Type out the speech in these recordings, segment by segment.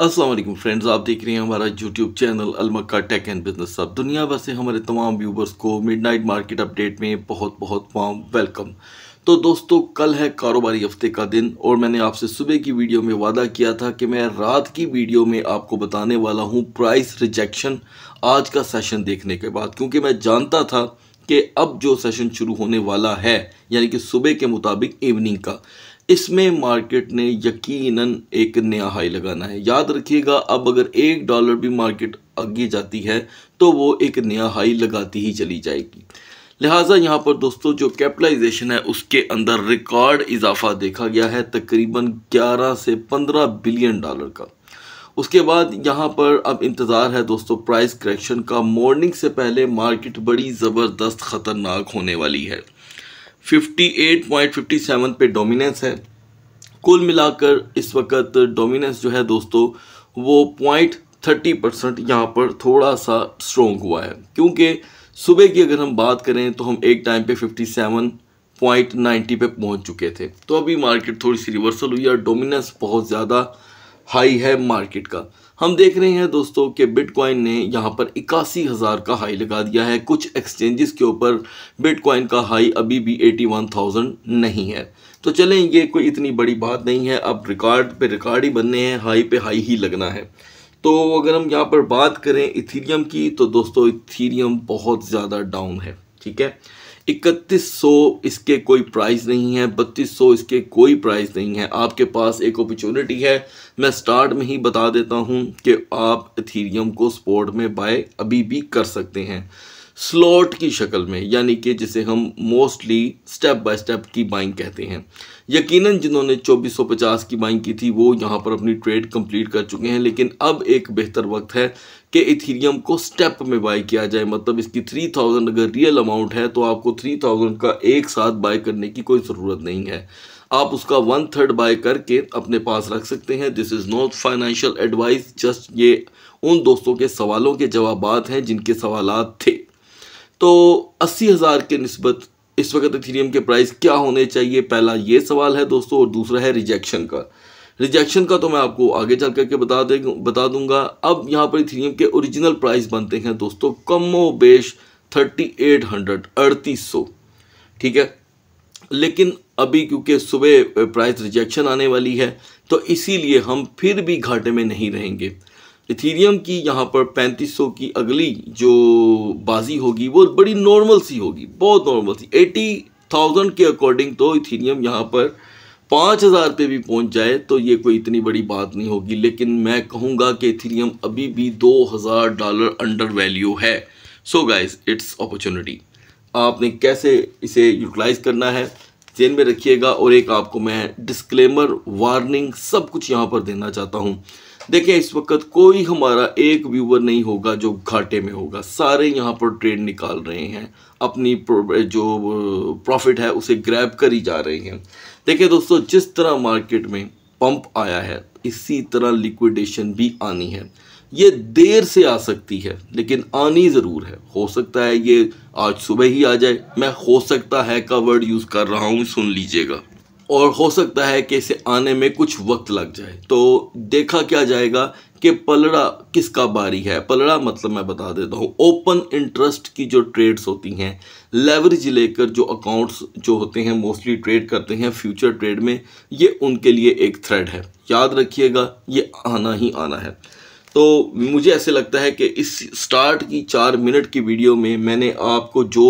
Aslam friends आप देख रहे हैं हमारा YouTube channel Almakka tech and business अब दुनिया भर से हमारे तमाम व्यूबर्स को मिडनाइट मार्केट अपडेट में बहुत बहुत वाम वेलकम तो दोस्तों कल है कारोबारी हफ्ते का दिन और मैंने आपसे सुबह की वीडियो में वादा किया था कि मैं रात की वीडियो में आपको बताने वाला हूँ प्राइस रिजेक्शन आज का सेशन देखने के बाद क्योंकि मैं जानता था कि अब जो सेशन शुरू होने वाला है यानी कि सुबह के मुताबिक इवनिंग का इसमें मार्केट ने यकीनन एक नया हाई लगाना है याद रखिएगा अब अगर एक डॉलर भी मार्केट आगे जाती है तो वो एक नया हाई लगाती ही चली जाएगी लिहाजा यहाँ पर दोस्तों जो कैपिटलाइजेशन है उसके अंदर रिकॉर्ड इजाफा देखा गया है तकरीबन 11 से 15 बिलियन डॉलर का उसके बाद यहाँ पर अब इंतज़ार है दोस्तों प्राइस करेक्शन का मॉर्निंग से पहले मार्केट बड़ी ज़बरदस्त ख़तरनाक होने वाली है 58.57 पे डोमिनेंस है कुल मिलाकर इस वक्त डोमिनेंस जो है दोस्तों वो पॉइंट थर्टी परसेंट यहाँ पर थोड़ा सा स्ट्रोंग हुआ है क्योंकि सुबह की अगर हम बात करें तो हम एक टाइम पे सेवन पॉइंट नाइन्टी पे पहुँच चुके थे तो अभी मार्केट थोड़ी सी रिवर्सल हुई और डोमिनेंस बहुत ज़्यादा हाई है मार्केट का हम देख रहे हैं दोस्तों कि बिटकॉइन ने यहाँ पर इक्यासी हज़ार का हाई लगा दिया है कुछ एक्सचेंजेस के ऊपर बिटकॉइन का हाई अभी भी एटी वन थाउजेंड नहीं है तो चलें ये कोई इतनी बड़ी बात नहीं है अब रिकॉर्ड पे रिकॉर्ड ही बनने हैं हाई पे हाई ही लगना है तो अगर हम यहाँ पर बात करें इथीरियम की तो दोस्तों इथीरियम बहुत ज़्यादा डाउन है ठीक है इकतीस सौ इसके कोई प्राइस नहीं है बत्तीस सौ इसके कोई प्राइस नहीं है आपके पास एक अपॉर्चुनिटी है मैं स्टार्ट में ही बता देता हूँ कि आप इथीरियम को स्पोर्ट में बाय अभी भी कर सकते हैं स्लॉट की शक्ल में यानी कि जिसे हम मोस्टली स्टेप बाय स्टेप की बाइंग कहते हैं यकीनन जिन्होंने 2450 की बाइंग की थी वो यहाँ पर अपनी ट्रेड कंप्लीट कर चुके हैं लेकिन अब एक बेहतर वक्त है कि इथीरियम को स्टेप में बाई किया जाए मतलब इसकी 3000 अगर रियल अमाउंट है तो आपको 3000 का एक साथ बाय करने की कोई ज़रूरत नहीं है आप उसका वन थर्ड बाय करके अपने पास रख सकते हैं this is not financial advice just ये उन दोस्तों के सवालों के जवाब हैं जिनके सवाल थे तो अस्सी हज़ार के नस्बत इस वक्त इथीरियम के प्राइस क्या होने चाहिए पहला ये सवाल है दोस्तों और दूसरा है रिजेक्शन का रिजेक्शन का तो मैं आपको आगे चल करके बता दे बता दूंगा अब यहाँ पर इथीरियम के ओरिजिनल प्राइस बनते हैं दोस्तों कमो बेश थर्टी एट हंड्रेड अड़तीस सौ ठीक है लेकिन अभी क्योंकि सुबह प्राइस रिजेक्शन आने वाली है तो इसीलिए हम फिर भी घाटे में नहीं रहेंगे इथीरियम की यहाँ पर 3500 की अगली जो बाजी होगी वो बड़ी नॉर्मल सी होगी बहुत नॉर्मल सी 80,000 के अकॉर्डिंग तो इथीरियम यहाँ पर 5000 पे भी पहुँच जाए तो ये कोई इतनी बड़ी बात नहीं होगी लेकिन मैं कहूँगा कि इथीरियम अभी भी 2000 डॉलर अंडर वैल्यू है सो गाइज इट्स अपॉर्चुनिटी आपने कैसे इसे यूटिलाइज करना है जेन में रखिएगा और एक आपको मैं डिस्क्लेमर वार्निंग सब कुछ यहाँ पर देना चाहता हूँ देखिए इस वक्त कोई हमारा एक व्यूवर नहीं होगा जो घाटे में होगा सारे यहाँ पर ट्रेड निकाल रहे हैं अपनी जो प्रॉफिट है उसे ग्रैब कर ही जा रहे हैं देखिए दोस्तों जिस तरह मार्केट में पंप आया है इसी तरह लिक्विडेशन भी आनी है ये देर से आ सकती है लेकिन आनी ज़रूर है हो सकता है ये आज सुबह ही आ जाए मैं हो सकता है का वर्ड यूज़ कर रहा हूँ सुन लीजिएगा और हो सकता है कि इसे आने में कुछ वक्त लग जाए तो देखा क्या जाएगा कि पलड़ा किसका बारी है पलड़ा मतलब मैं बता देता हूँ ओपन इंटरेस्ट की जो ट्रेड्स होती हैं लेवरेज लेकर जो अकाउंट्स जो होते हैं मोस्टली ट्रेड करते हैं फ्यूचर ट्रेड में ये उनके लिए एक थ्रेड है याद रखिएगा ये आना ही आना है तो मुझे ऐसे लगता है कि इस स्टार्ट की चार मिनट की वीडियो में मैंने आपको जो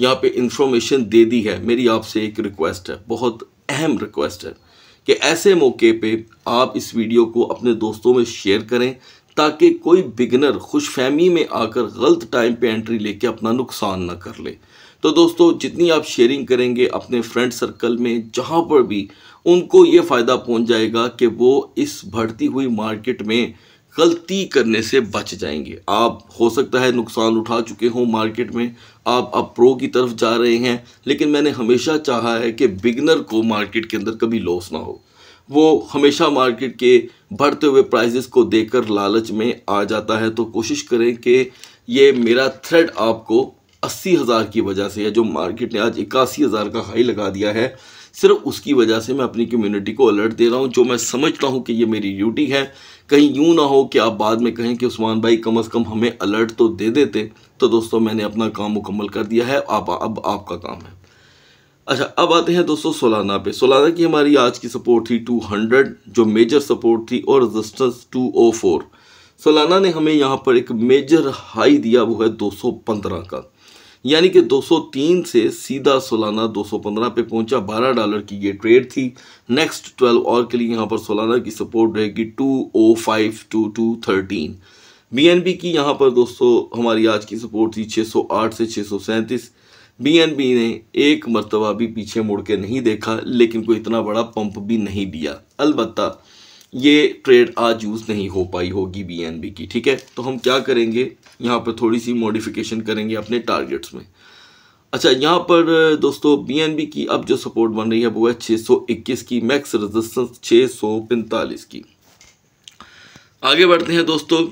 यहाँ पे इंफॉर्मेशन दे दी है मेरी आपसे एक रिक्वेस्ट है बहुत अहम रिक्वेस्ट है कि ऐसे मौके पे आप इस वीडियो को अपने दोस्तों में शेयर करें ताकि कोई बिगनर खुश फहमी में आकर गलत टाइम पे एंट्री लेके अपना नुकसान ना कर ले तो दोस्तों जितनी आप शेयरिंग करेंगे अपने फ्रेंड सर्कल में जहाँ पर भी उनको ये फ़ायदा पहुँच जाएगा कि वो इस बढ़ती हुई मार्केट में गलती करने से बच जाएंगे आप हो सकता है नुकसान उठा चुके हों मार्केट में आप अब प्रो की तरफ जा रहे हैं लेकिन मैंने हमेशा चाहा है कि बिगनर को मार्केट के अंदर कभी लॉस ना हो वो हमेशा मार्केट के बढ़ते हुए प्राइजेस को देखकर लालच में आ जाता है तो कोशिश करें कि ये मेरा थ्रेड आपको अस्सी हज़ार की वजह से है जो मार्केट ने आज इक्यासी हज़ार का हाई लगा दिया है सिर्फ उसकी वजह से मैं अपनी कम्युनिटी को अलर्ट दे रहा हूँ जो मैं समझता हूँ कि ये मेरी ड्यूटी है कहीं यूँ ना हो कि आप बाद में कहें कि उस्मान भाई कम अज़ कम हमें अलर्ट तो दे देते तो दोस्तों मैंने अपना काम मुकम्मल कर दिया है आप अब आपका काम है अच्छा अब आते हैं दोस्तों सोलाना पे सोलाना की हमारी आज की सपोर्ट थी 200 जो मेजर सपोर्ट थी और रजिस्टेंस 204 सोलाना ने हमें यहाँ पर एक मेजर हाई दिया वो है 215 का यानी कि 203 से सीधा सोलाना 215 पे पहुंचा 12 डॉलर की ये ट्रेड थी नेक्स्ट 12 और के लिए यहाँ पर सोलाना की सपोर्ट रहेगी two o five two two thirteen B की यहाँ पर दोस्तों हमारी आज की सपोर्ट थी 608 से छः सौ सैंतीस बी ने एक मरतबा भी पीछे मुड़ के नहीं देखा लेकिन कोई इतना बड़ा पंप भी नहीं दिया अलबत्ता ये ट्रेड आज यूज़ नहीं हो पाई होगी बी की ठीक है तो हम क्या करेंगे यहाँ पर थोड़ी सी मॉडिफिकेशन करेंगे अपने टारगेट्स में अच्छा यहाँ पर दोस्तों बी की अब जो सपोर्ट बन रही है वो है 621 की मैक्स रेजिस्टेंस 645 की आगे बढ़ते हैं दोस्तों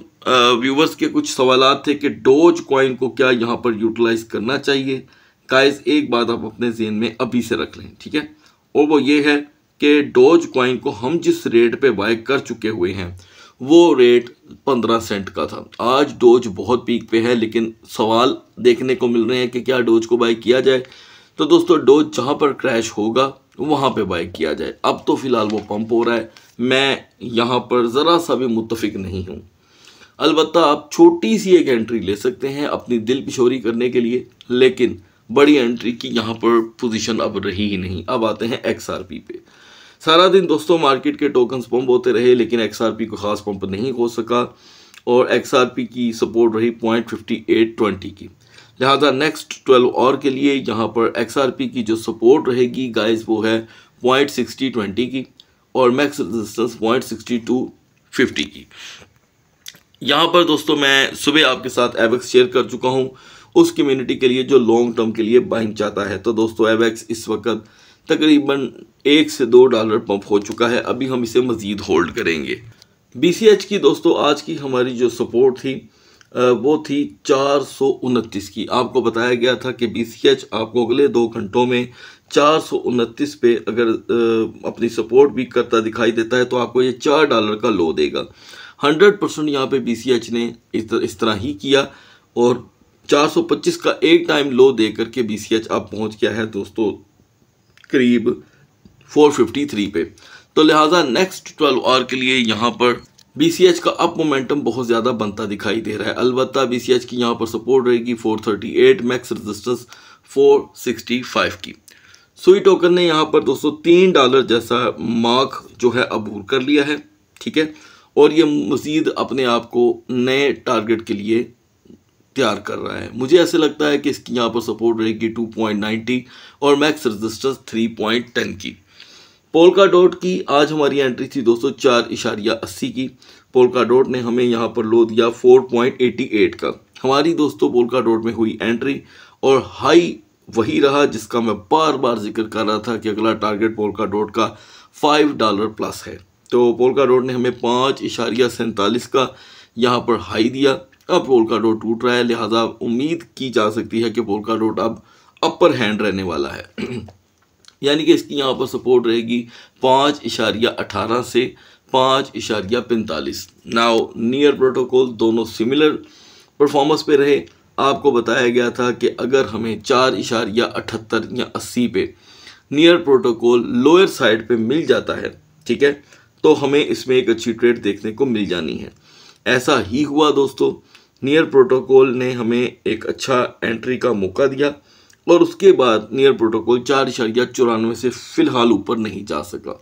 व्यूवर्स के कुछ सवाल थे कि डोज कॉइन को क्या यहाँ पर यूटिलाइज करना चाहिए काइज एक बात आप अपने जेन में अभी से रख लें ठीक है और वो ये है कि डोज क्वाइन को हम जिस रेट पे बाय कर चुके हुए हैं वो रेट पंद्रह सेंट का था आज डोज बहुत पीक पे है लेकिन सवाल देखने को मिल रहे हैं कि क्या डोज को बाय किया जाए तो दोस्तों डोज जहाँ पर क्रैश होगा वहाँ पे बाय किया जाए अब तो फ़िलहाल वो पंप हो रहा है मैं यहाँ पर ज़रा सा भी मुतफिक नहीं हूँ अलबत् आप छोटी सी एक एंट्री ले सकते हैं अपनी दिल पिशोरी करने के लिए लेकिन बड़ी एंट्री की यहाँ पर पोजीशन अब रही ही नहीं अब आते हैं एक्स पे सारा दिन दोस्तों मार्केट के टोकन्स पंप होते रहे लेकिन पी को खास पंप नहीं हो सका और पी की सपोर्ट रही पॉइंट फिफ्टी एट ट्वेंटी की लिहाजा नेक्स्ट ट्वेल्व और के लिए यहाँ पर पी की जो सपोर्ट रहेगी गाइस वो है पॉइंट सिक्सटी ट्वेंटी की और max resistance point sixty two fifty की यहाँ पर दोस्तों मैं सुबह आपके साथ एवेक्स शेयर कर चुका हूँ उस कम्युनिटी के लिए जो लॉन्ग टर्म के लिए बाइंग चाहता है तो दोस्तों एवेक्स इस वक्त तकरीबन एक से दो डॉलर पंप हो चुका है अभी हम इसे मज़ीद होल्ड करेंगे बी सी एच की दोस्तों आज की हमारी जो सपोर्ट थी वो थी चार सौ उनतीस की आपको बताया गया था कि बी सी एच आपको अगले दो घंटों में चार सौ उनतीस पे अगर अपनी सपोर्ट भी करता दिखाई देता है तो आपको ये चार डॉलर का लो देगा हंड्रेड परसेंट यहाँ पे बी सी एच ने इस तरह ही किया और 425 का एक टाइम लो दे करके बी सी एच अब पहुँच गया है दोस्तों करीब 453 पे तो लिहाजा नेक्स्ट 12 आवर के लिए यहाँ पर बी सी एच का अप मोमेंटम बहुत ज़्यादा बनता दिखाई दे रहा है अलबत् बी सी एच की यहाँ पर सपोर्ट रहेगी 438 मैक्स रेजिस्टेंस 465 की सुई टोकन ने यहाँ पर 203 तीन डॉलर जैसा मार्क जो है अबूर कर लिया है ठीक है और ये मज़ीद अपने आप को नए टारगेट के लिए तैयार कर रहा है मुझे ऐसे लगता है कि इसकी यहाँ पर सपोर्ट रहेगी 2.90 और मैक्स पॉइंट 3.10 की पोलका डॉट की आज हमारी एंट्री थी दोस्तों चार oh इशारिया अस्सी की पोलका डॉट ने हमें यहाँ पर लो दिया 4.88 का हमारी दोस्तों पोलका डॉट में हुई एंट्री और हाई वही रहा जिसका मैं बार बार जिक्र कर रहा था कि अगला टारगेट पोलका डॉट का फाइव डॉलर प्लस है तो पोलका डॉट ने हमें पाँच इशारिया सैंतालीस का यहाँ पर हाई दिया अब पोलका डॉट टूट रहा है लिहाजा उम्मीद की जा सकती है कि पोलका डॉट अब अपर हैंड रहने वाला है यानी कि इसकी यहाँ पर सपोर्ट रहेगी पाँच इशारिया अठारह से पाँच इशारिया पैंतालीस नाव नियर प्रोटोकॉल दोनों सिमिलर परफॉर्मेंस पे रहे आपको बताया गया था कि अगर हमें चार इशारिया अठहत्तर या अस्सी पे नियर प्रोटोकॉल लोअर साइड पे मिल जाता है ठीक है तो हमें इसमें एक अच्छी ट्रेड देखने को मिल जानी है ऐसा ही हुआ दोस्तों नियर प्रोटोकॉल ने हमें एक अच्छा एंट्री का मौका दिया और उसके बाद नियर प्रोटोकॉल चार इशारिया चौरानवे से फ़िलहाल ऊपर नहीं जा सका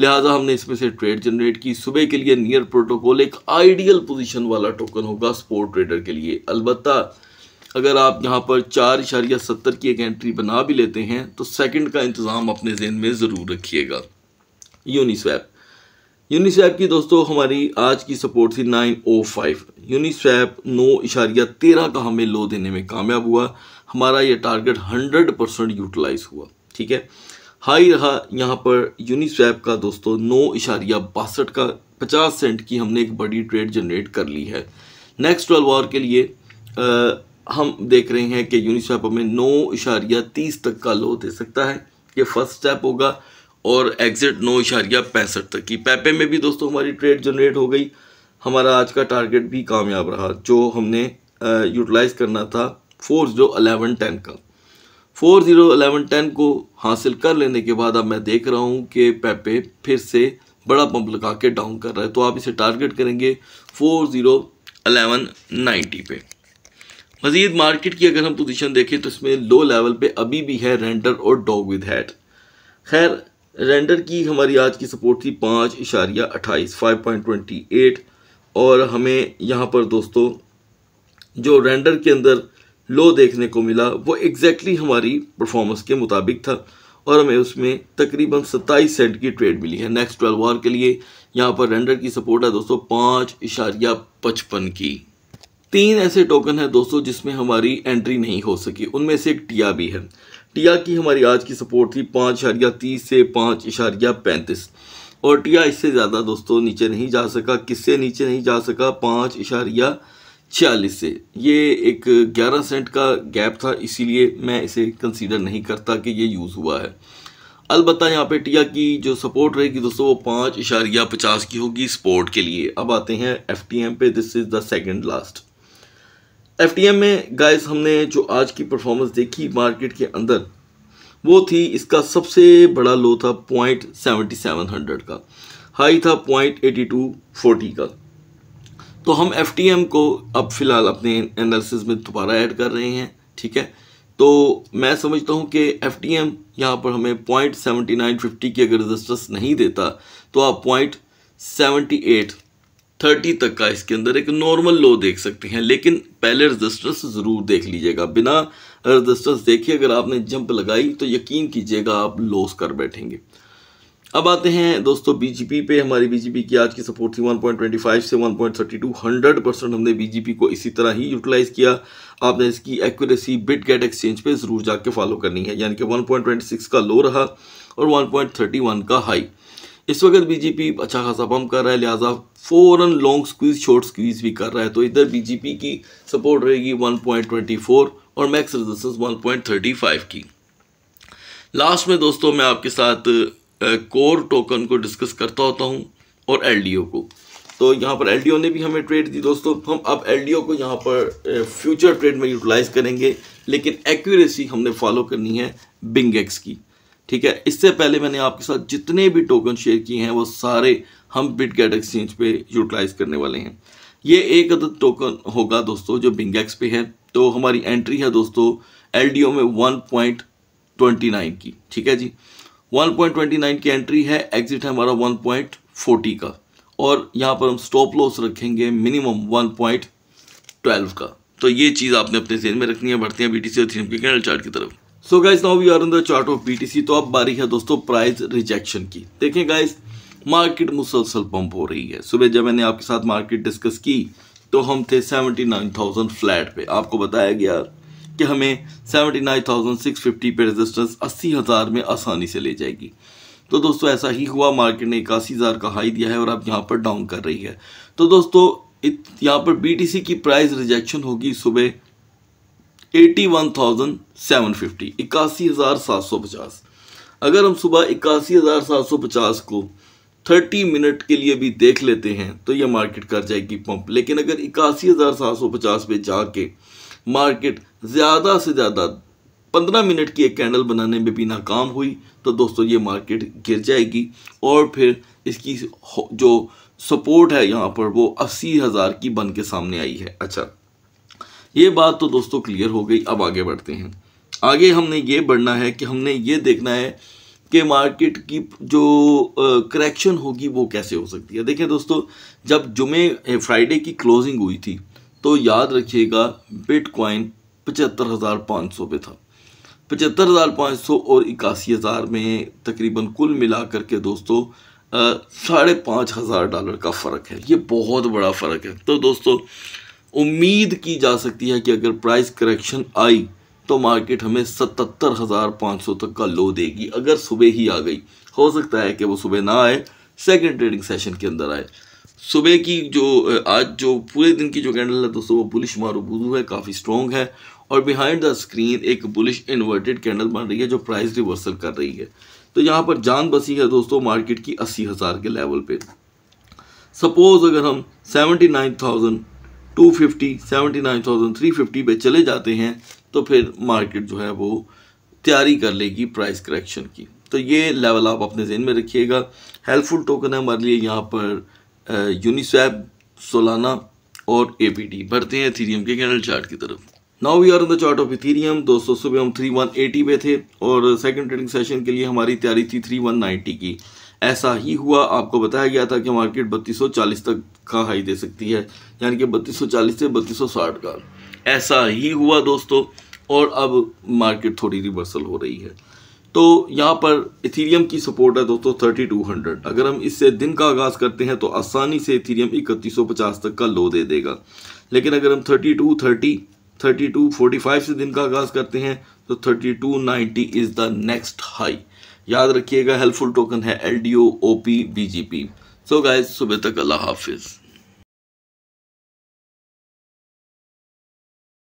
लिहाजा हमने इसमें से ट्रेड जनरेट की सुबह के लिए नियर प्रोटोकॉल एक आइडियल पोजीशन वाला टोकन होगा स्पोर्ट ट्रेडर के लिए अलबत् अगर आप यहाँ पर चार इशारिया सत्तर की एक एंट्री बना भी लेते हैं तो सेकंड का इंतज़ाम अपने जेन में ज़रूर रखिएगा यूनिस्वैप यूनिसेफ की दोस्तों हमारी आज की सपोर्ट थी 905 यूनिसेफ नौ इशारिया तेरह का हमें लो देने में कामयाब हुआ हमारा ये टारगेट 100 परसेंट यूटिलाइज हुआ ठीक है हाई रहा यहाँ पर यूनिसेफ का दोस्तों नौ इशारिया बासठ का 50 सेंट की हमने एक बड़ी ट्रेड जनरेट कर ली है नेक्स्ट ट्वेल्व आवर के लिए आ, हम देख रहे हैं कि यूनिसेफ हमें नौ इशारिया तीस तक का लो दे सकता है ये फर्स्ट स्टेप होगा और एग्जिट नौ इशारिया पैंसठ तक की पैपे में भी दोस्तों हमारी ट्रेड जनरेट हो गई हमारा आज का टारगेट भी कामयाब रहा जो हमने यूटिलाइज करना था फोर ज़ीरो अलेवन टेन का फोर ज़ीरो अलेवन टेन को हासिल कर लेने के बाद अब मैं देख रहा हूँ कि पैपे फिर से बड़ा पंप लगा के डाउन कर रहा है तो आप इसे टारगेट करेंगे फोर ज़ीरो अलेवन नाइन्टी पे मज़ीद मार्केट की अगर हम पोजीशन देखें तो इसमें लो लेवल पे अभी भी है रेंटर और डॉग विद हैट खैर रेंडर की हमारी आज की सपोर्ट थी पाँच इशारिया अट्ठाईस फाइव पॉइंट ट्वेंटी एट और हमें यहाँ पर दोस्तों जो रेंडर के अंदर लो देखने को मिला वो एग्जैक्टली exactly हमारी परफॉर्मेंस के मुताबिक था और हमें उसमें तकरीबन सत्ताईस सेंट की ट्रेड मिली है नेक्स्ट ट्वेल्व आवर के लिए यहाँ पर रेंडर की सपोर्ट है दोस्तों पाँच इशारिया पचपन की तीन ऐसे टोकन हैं दोस्तों जिसमें हमारी एंट्री नहीं हो सकी उनमें से एक टिया भी है टिया की हमारी आज की सपोर्ट थी पाँच इशारिया तीस से पाँच इशारिया पैंतीस और टिया इससे ज़्यादा दोस्तों नीचे नहीं जा सका किससे नीचे नहीं जा सका पाँच इशारिया छियालीस से ये एक ग्यारह सेंट का गैप था इसीलिए मैं इसे कंसीडर नहीं करता कि ये यूज़ हुआ है अलबत् यहाँ पे टिया की जो सपोर्ट रहेगी दोस्तों वो पाँच इशारिया पचास की होगी सपोर्ट के लिए अब आते हैं एफ टी एम पे this is the second last F में गाइस हमने जो आज की परफॉर्मेंस देखी मार्केट के अंदर वो थी इसका सबसे बड़ा लो था पॉइंट सेवेंटी सेवन हंड्रेड का हाई था पॉइंट एटी टू फोर्टी का तो हम एफ को अब फ़िलहाल अपने एनालिसिस में दोबारा ऐड कर रहे हैं ठीक है तो मैं समझता हूँ कि एफ टी एम यहाँ पर हमें पॉइंट सेवेंटी नाइन फिफ्टी की अगर रजिस्टेंस नहीं देता तो आप पॉइंट सेवेंटी एट थर्टी तक का इसके अंदर एक नॉर्मल लो देख सकते हैं लेकिन पहले रजिस्टर्स ज़रूर देख लीजिएगा बिना रजिस्टर्स देखे अगर आपने जंप लगाई तो यकीन कीजिएगा आप लॉस कर बैठेंगे अब आते हैं दोस्तों बीजेपी पे हमारी बीजेपी की आज की सपोर्ट थी 1.25 से 1.32 100 परसेंट हमने बीजेपी को इसी तरह ही यूटिलाइज़ किया आपने इसकी एक्यूरेसी बिट गेट एक्सचेंज पे ज़रूर जाके फॉलो करनी है यानी कि 1.26 का लो रहा और 1.31 का हाई इस वक्त बीजेपी अच्छा खासा पंप कर रहा है लिहाजा फ़ौरन लॉन्ग स्क्वीज़ शॉर्ट स्क्वीज़ भी कर रहा है तो इधर बीजेपी की सपोर्ट रहेगी 1.24 और मैक्स रेजिस्टेंस 1.35 की लास्ट में दोस्तों मैं आपके साथ कोर टोकन को डिस्कस करता होता हूँ और एल को तो यहाँ पर एल ने भी हमें ट्रेड दी दोस्तों हम अब एल को यहाँ पर फ्यूचर ट्रेड में यूटिलाइज करेंगे लेकिन एक्यूरेसी हमने फॉलो करनी है बिंगेक्स की ठीक है इससे पहले मैंने आपके साथ जितने भी टोकन शेयर किए हैं वो सारे हम बिटगेट एक्सचेंज पे यूटिलाइज करने वाले हैं ये एक अदद टोकन होगा दोस्तों जो बिंगेक्स पे है तो हमारी एंट्री है दोस्तों एल में 1.29 की ठीक है जी 1.29 की एंट्री है एग्जिट है हमारा 1.40 का और यहाँ पर हम स्टॉप लॉस रखेंगे मिनिमम ट्वेल्व का तो ये चीज़ आपने अपने जेन में रखनी है बढ़ते हैं सी और थ्रीम के कैंडल चार्ट की तरफ so guys now we are in the chart of BTC तो अब बारी है दोस्तों प्राइस रिजेक्शन की देखें गाइज मार्केट मुसलसल पंप हो रही है सुबह जब मैंने आपके साथ मार्केट डिस्कस की तो हम थे सेवेंटी नाइन थाउजेंड फ्लैट पे आपको बताया गया कि हमें seventy nine thousand six fifty पे रेजिस्टेंस अस्सी हज़ार में आसानी से ले जाएगी तो दोस्तों ऐसा ही हुआ मार्केट ने इक्यासी हज़ार का हाई दिया है और अब यहाँ पर डाउन कर रही है तो दोस्तों यहाँ पर बी की प्राइस रिजेक्शन होगी सुबह eighty one thousand seven fifty इक्यासी हज़ार सात सौ पचास अगर हम सुबह इक्यासी हज़ार सात सौ पचास को थर्टी मिनट के लिए भी देख लेते हैं तो यह मार्केट कर जाएगी पंप लेकिन अगर इक्यासी हज़ार सात सौ पचास पर जाके मार्केट ज़्यादा से ज़्यादा पंद्रह मिनट की एक कैंडल बनाने में भी नाकाम हुई तो दोस्तों ये मार्केट गिर जाएगी और फिर इसकी जो सपोर्ट है यहाँ पर वो अस्सी हज़ार की बन के सामने आई है अच्छा ये बात तो दोस्तों क्लियर हो गई अब आगे बढ़ते हैं आगे हमने ये बढ़ना है कि हमने ये देखना है कि मार्केट की जो करेक्शन होगी वो कैसे हो सकती है देखिए दोस्तों जब जुमे फ्राइडे की क्लोजिंग हुई थी तो याद रखिएगा बिटकॉइन पचहत्तर हज़ार पाँच सौ पे था पचहत्तर हज़ार पाँच सौ और इक्यासी हज़ार में तकरीबन कुल मिला के दोस्तों साढ़े पाँच हज़ार डॉलर का फ़र्क है ये बहुत बड़ा फ़र्क है तो दोस्तों उम्मीद की जा सकती है कि अगर प्राइस करेक्शन आई तो मार्केट हमें सतहत्तर हज़ार पाँच सौ तक का लो देगी अगर सुबह ही आ गई हो सकता है कि वो सुबह ना आए सेकेंड ट्रेडिंग सेशन के अंदर आए सुबह की जो आज जो पूरे दिन की जो कैंडल है दोस्तों वो बुलिश मारूबूजू है काफ़ी स्ट्रॉन्ग है और बिहाइंड द स्क्रीन एक बुलिश इन्वर्टेड कैंडल बन रही है जो प्राइस रिवर्सल कर रही है तो यहाँ पर जान बसी है दोस्तों मार्केट की अस्सी हज़ार के लेवल पे सपोज़ अगर हम seventy nine thousand two fifty seventy nine thousand three fifty पे चले जाते हैं तो फिर मार्केट जो है वो तैयारी कर लेगी प्राइस करेक्शन की तो ये लेवल आप अपने जहन में रखिएगा हेल्पफुल टोकन है हमारे लिए यहाँ पर यूनिसैप सोलाना और ए बढ़ते हैं थीरियम के कैंडल चार्ट की तरफ now we are in the chart of Ethereum दोस्तों सुबह हम थ्री वन एटी पे थे और सेकंड ट्रेडिंग सेशन के लिए हमारी तैयारी थी थ्री वन नाइन्टी की ऐसा ही हुआ आपको बताया गया था कि मार्केट 3240 तक का हाई दे सकती है यानी कि 3240 से 3260 का ऐसा ही हुआ दोस्तों और अब मार्केट थोड़ी रिवर्सल हो रही है तो यहाँ पर इथीरियम की सपोर्ट है दोस्तों 3200 अगर हम इससे दिन का आगाज़ करते हैं तो आसानी से इथीरियम इकतीस तक का लो दे देगा लेकिन अगर हम थर्टी टू 32 से दिन का आगाज़ करते हैं तो 3290 इज़ द नेक्स्ट हाई याद रखिएगा हेल्पफुल टोकन है L D O O P B G P so guys सुबह तक अल्लाह हाफिज़